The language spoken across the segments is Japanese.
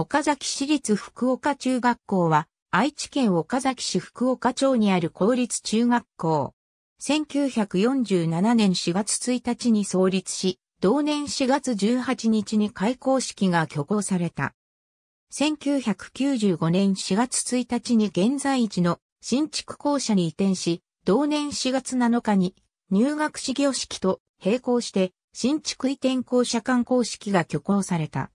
岡崎市立福岡中学校は、愛知県岡崎市福岡町にある公立中学校。1947年4月1日に創立し、同年4月18日に開校式が挙行された。1995年4月1日に現在地の新築校舎に移転し、同年4月7日に入学始業式と並行して新築移転校舎間校式が挙行された。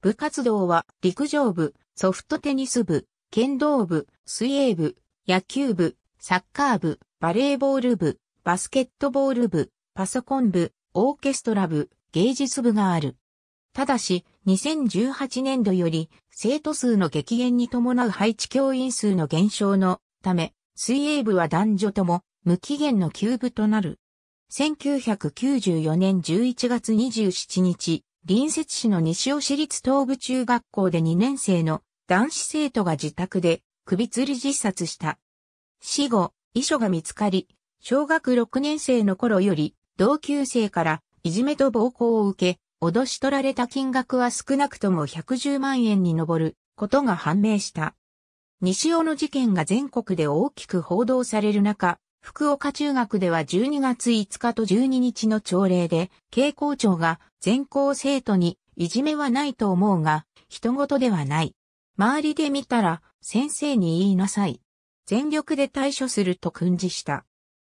部活動は陸上部、ソフトテニス部、剣道部、水泳部、野球部、サッカー部、バレーボール部、バスケットボール部、パソコン部、オーケストラ部、芸術部がある。ただし、2018年度より生徒数の激減に伴う配置教員数の減少のため、水泳部は男女とも無期限の休部となる。1994年11月27日、隣接市の西尾市立東部中学校で2年生の男子生徒が自宅で首吊り自殺した。死後、遺書が見つかり、小学6年生の頃より同級生からいじめと暴行を受け、脅し取られた金額は少なくとも110万円に上ることが判明した。西尾の事件が全国で大きく報道される中、福岡中学では12月5日と12日の朝礼で、慶校長が全校生徒にいじめはないと思うが、人事ではない。周りで見たら先生に言いなさい。全力で対処すると訓示した。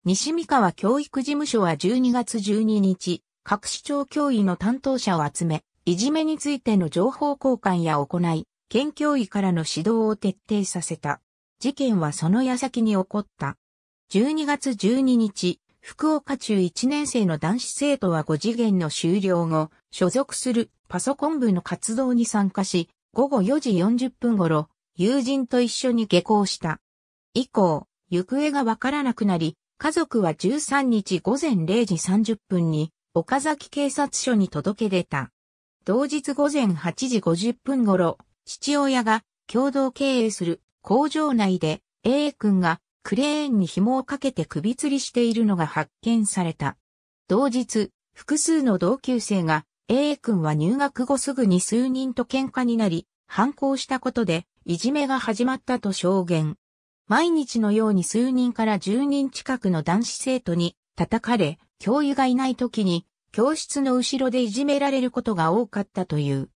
西三河教育事務所は12月12日、各市長教委の担当者を集め、いじめについての情報交換や行い、県教委からの指導を徹底させた。事件はその矢先に起こった。12月12日、福岡中1年生の男子生徒は5次元の終了後、所属するパソコン部の活動に参加し、午後4時40分頃、友人と一緒に下校した。以降、行方がわからなくなり、家族は13日午前0時30分に、岡崎警察署に届け出た。同日午前8時50分頃、父親が共同経営する工場内で A 君がクレーンに紐をかけて首吊りしているのが発見された。同日、複数の同級生が A 君は入学後すぐに数人と喧嘩になり、反抗したことで、いじめが始まったと証言。毎日のように数人から10人近くの男子生徒に叩かれ、教諭がいない時に、教室の後ろでいじめられることが多かったという。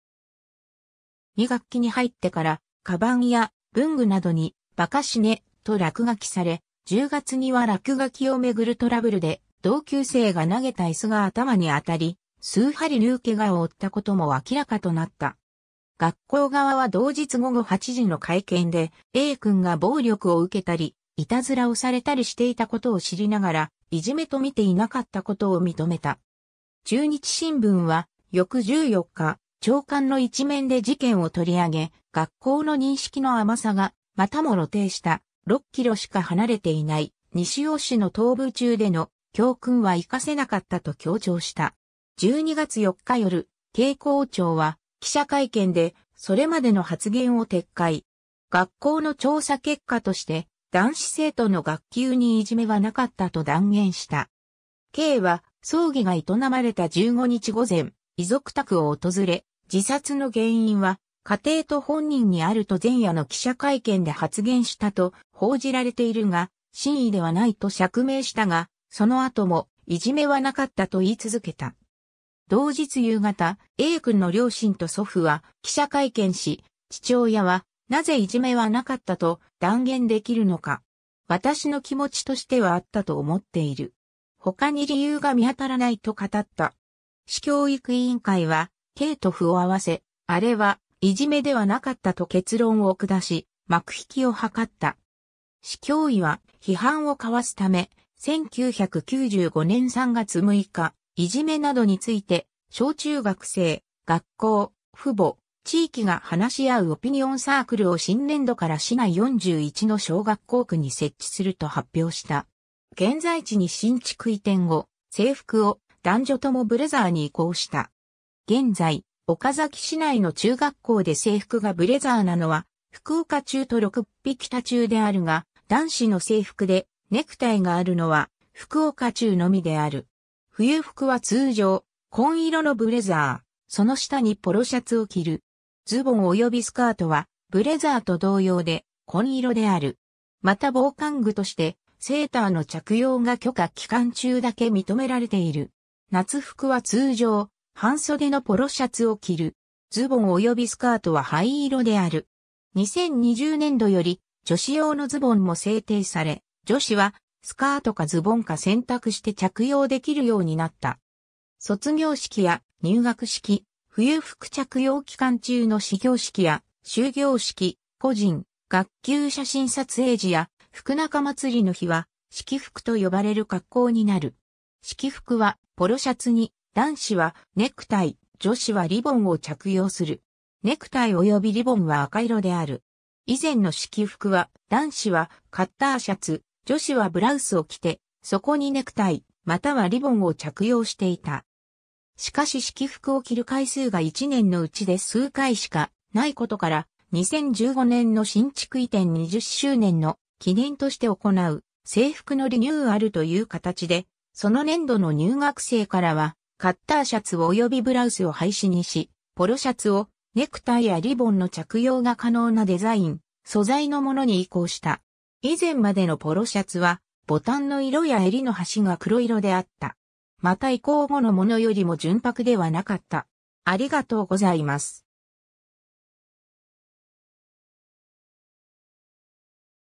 2学期に入ってから、カバンや文具などに、バカしねと落書きされ、10月には落書きをめぐるトラブルで、同級生が投げた椅子が頭に当たり、数針流怪我を負ったことも明らかとなった。学校側は同日午後8時の会見で、A 君が暴力を受けたり、いたずらをされたりしていたことを知りながら、いじめと見ていなかったことを認めた。中日新聞は、翌14日、長官の一面で事件を取り上げ、学校の認識の甘さが、またも露呈した、6キロしか離れていない西尾市の東部中での教訓は活かせなかったと強調した。12月4日夜、慶校長は記者会見でそれまでの発言を撤回。学校の調査結果として男子生徒の学級にいじめはなかったと断言した。K は葬儀が営まれた15日午前、遺族宅を訪れ、自殺の原因は家庭と本人にあると前夜の記者会見で発言したと報じられているが、真意ではないと釈明したが、その後もいじめはなかったと言い続けた。同日夕方、A 君の両親と祖父は記者会見し、父親はなぜいじめはなかったと断言できるのか。私の気持ちとしてはあったと思っている。他に理由が見当たらないと語った。市教育委員会は、K と符を合わせ、あれはいじめではなかったと結論を下し、幕引きを図った。市教委は批判を交わすため、1995年3月6日、いじめなどについて、小中学生、学校、父母、地域が話し合うオピニオンサークルを新年度から市内41の小学校区に設置すると発表した。現在地に新築移転後、制服を男女ともブレザーに移行した。現在、岡崎市内の中学校で制服がブレザーなのは、福岡中と六匹多中であるが、男子の制服でネクタイがあるのは、福岡中のみである。冬服は通常、紺色のブレザー、その下にポロシャツを着る。ズボン及びスカートは、ブレザーと同様で、紺色である。また防寒具として、セーターの着用が許可期間中だけ認められている。夏服は通常、半袖のポロシャツを着る。ズボン及びスカートは灰色である。2020年度より女子用のズボンも制定され、女子はスカートかズボンか選択して着用できるようになった。卒業式や入学式、冬服着用期間中の始業式や終業式、個人、学級写真撮影時や福中祭りの日は、式服と呼ばれる格好になる。式服はポロシャツに男子はネクタイ、女子はリボンを着用する。ネクタイ及びリボンは赤色である。以前の式服は、男子はカッターシャツ、女子はブラウスを着て、そこにネクタイ、またはリボンを着用していた。しかし式服を着る回数が1年のうちで数回しかないことから、2015年の新築移転20周年の記念として行う制服のリニューアルという形で、その年度の入学生からはカッターシャツ及びブラウスを廃止にし、ポロシャツをネクタイやリボンの着用が可能なデザイン、素材のものに移行した。以前までのポロシャツは、ボタンの色や襟の端が黒色であった。また移行後のものよりも純白ではなかった。ありがとうございます。